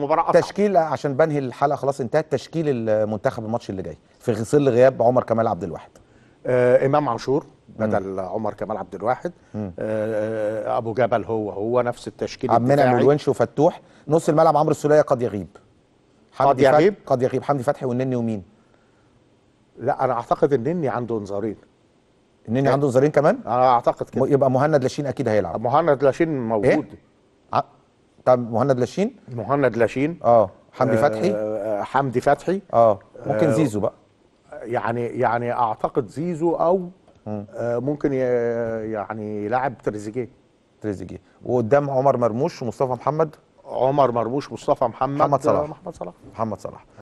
مباراه أصعب. تشكيل عشان بنهي الحلقه خلاص انتهت تشكيل المنتخب الماتش اللي جاي في ظل غياب عمر كمال عبد الواحد آه امام عاشور بدل مم. عمر كمال عبد الواحد آه،, آه ابو جبل هو هو نفس التشكيل عمنا الونش وفتوح نص الملعب عمرو السوليه قد يغيب قد يغيب قد يغيب حمدي فتحي والنني ومين لا انا اعتقد النني عنده انذارين النني عنده انذارين كمان؟ آه، اعتقد كده يبقى مهند لاشين اكيد هيلعب مهند لاشين موجود إيه؟ بتاع مهند لاشين مهند لاشين اه حمدي آه، فتحي آه حمدي فتحي آه. اه ممكن زيزو بقى يعني يعني اعتقد زيزو او آه ممكن يعني يلعب تريزيجيه تريزيجيه وقدام عمر مرموش ومصطفى محمد عمر مرموش مصطفى محمد محمد صلاح محمد صلاح محمد صلاح